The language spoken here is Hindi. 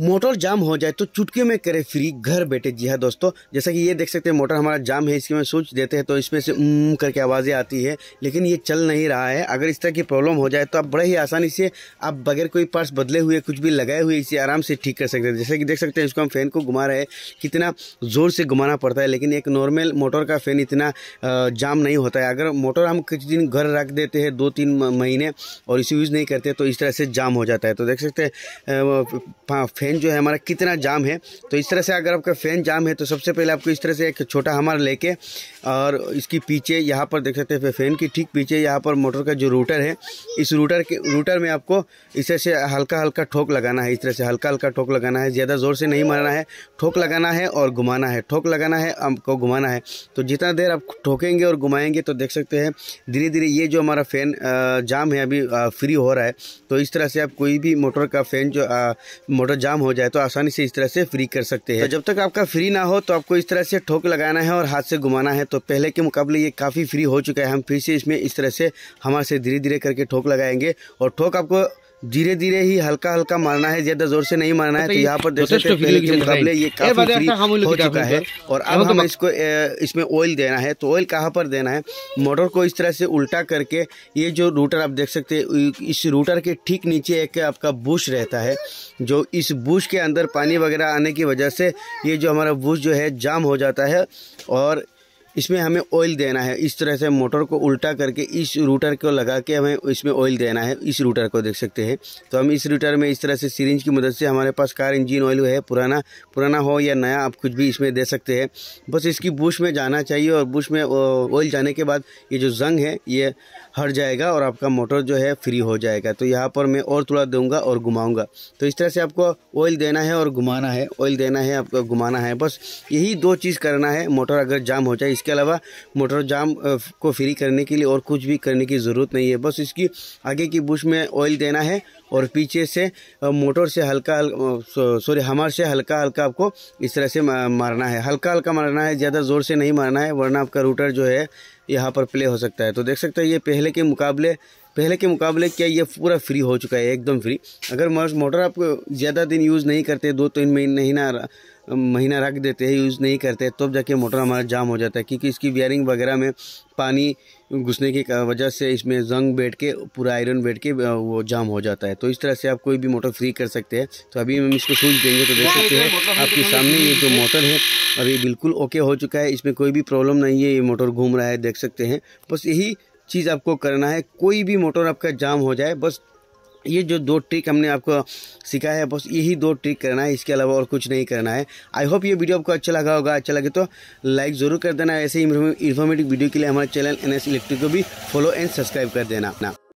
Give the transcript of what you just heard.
मोटर जाम हो जाए तो चुटके में करे फ्री घर बैठे जी हाँ दोस्तों जैसा कि ये देख सकते हैं मोटर हमारा जाम है इसके में स्विच देते हैं तो इसमें से उम करके आवाज़ें आती है लेकिन ये चल नहीं रहा है अगर इस तरह की प्रॉब्लम हो जाए तो आप बड़े ही आसानी से आप बगैर कोई पार्ट्स बदले हुए कुछ भी लगाए हुए इसे आराम से ठीक कर सकते हैं जैसे कि देख सकते हैं इसको हम फ़ैन को घुमा रहे हैं कितना ज़ोर से घुमाना पड़ता है लेकिन एक नॉर्मल मोटर का फ़ैन इतना जाम नहीं होता है अगर मोटर हम कुछ दिन घर रख देते हैं दो तीन महीने और इसे यूज़ नहीं करते तो इस तरह से जाम हो जाता है तो देख सकते हैं फ़ैन जो है हमारा कितना जाम है तो इस तरह से अगर आपका फ़ैन जाम है तो सबसे पहले आपको इस तरह से एक छोटा हमारा लेके और इसकी पीछे यहाँ पर देख सकते हैं फ़ैन की ठीक पीछे यहाँ पर मोटर का जो रूटर है इस रूटर के रूटर में आपको इस तरह से हल्का हल्का ठोक लगाना है इस तरह से हल्का हल्का ठोक लगाना है ज़्यादा ज़ोर से नहीं मारना है ठोक लगाना है और घुमाना है ठोक लगाना है आपको घुमाना है तो जितना देर आप ठोकेंगे और घुमाएंगे तो देख सकते हैं धीरे धीरे ये जो हमारा फ़ैन जाम है अभी फ्री हो रहा है तो इस तरह से आप कोई भी मोटर का फ़ैन जो मोटर जाम काम हो जाए तो आसानी से इस तरह से फ्री कर सकते हैं तो जब तक आपका फ्री ना हो तो आपको इस तरह से ठोक लगाना है और हाथ से घुमाना है तो पहले के मुकाबले ये काफ़ी फ्री हो चुका है हम फिर से इसमें इस तरह से हमारे से धीरे धीरे करके ठोक लगाएंगे और ठोक आपको धीरे धीरे ही हल्का हल्का मारना है ज्यादा जोर से नहीं मारना है तो, तो यहाँ पर देख सकते हैं पहले के मुकाबले ये काफी फ्री हो चुका है और अब हम इसको इसमें ऑयल देना है तो ऑयल कहाँ पर देना है मोटर को इस तरह से उल्टा करके ये जो रूटर आप देख सकते हैं इस रूटर के ठीक नीचे एक आपका बुश रहता है जो इस बुश के अंदर पानी वगैरह आने की वजह से ये जो हमारा बुश जो है जाम हो जाता है और इसमें हमें ऑयल देना है इस तरह से मोटर को उल्टा करके इस रूटर को लगा के हमें इसमें ऑयल देना है इस रूटर को देख सकते हैं तो हम इस रूटर में इस तरह से सीरेंज की मदद से हमारे पास कार इंजन ऑयल है पुराना पुराना हो या नया आप कुछ भी इसमें दे सकते हैं बस इसकी बुश में जाना चाहिए और बुश में ऑयल जाने के बाद ये जो जंग है ये हट जाएगा और आपका मोटर जो है फ्री हो जाएगा तो यहाँ पर मैं और थोड़ा दूंगा और घुमाऊँगा तो इस तरह से आपको ऑयल देना है और घुमाना है ऑयल देना है आपको घुमाना है बस यही दो चीज़ करना है मोटर अगर जाम हो जाए इसके अलावा मोटर जाम को फ्री करने के लिए और कुछ भी करने की ज़रूरत नहीं है बस इसकी आगे की बुश में ऑयल देना है और पीछे से मोटर से हल्का सॉरी हमार से हल्का हल्का आपको इस तरह से मारना है हल्का हल्का मारना है ज़्यादा ज़ोर से नहीं मारना है वरना आपका रूटर जो है यहाँ पर प्ले हो सकता है तो देख सकते हैं ये पहले के मुकाबले पहले के मुकाबले क्या ये पूरा फ्री हो चुका है एकदम फ्री अगर मोटर आप ज़्यादा दिन यूज़ नहीं करते दो तीन महीने महीना महीना रख देते हैं यूज़ नहीं करते तब तो जाके मोटर हमारा जाम हो जाता है क्योंकि इसकी वायरिंग वगैरह में पानी घुसने की वजह से इसमें जंग बैठ के पूरा आयरन बैठ के वो जाम हो जाता है तो इस तरह से आप कोई भी मोटर फ्री कर सकते हैं तो अभी हम इसको सूझ देंगे तो देख सकते हैं आपके सामने ये जो मोटर है अभी बिल्कुल ओके हो चुका है इसमें कोई भी प्रॉब्लम नहीं है ये मोटर घूम रहा है देख सकते हैं बस यही चीज़ आपको करना है कोई भी मोटर आपका जाम हो जाए बस ये जो दो ट्रिक हमने आपको सिखाया है बस यही दो ट्रिक करना है इसके अलावा और कुछ नहीं करना है आई होप ये वीडियो आपको अच्छा लगा होगा अच्छा लगे तो लाइक ज़रूर कर देना ऐसे ही इन्फॉर्मेटिव वीडियो के लिए हमारे चैनल एन एस इलेक्ट्रिक को भी फॉलो एंड सब्सक्राइब कर देना अपना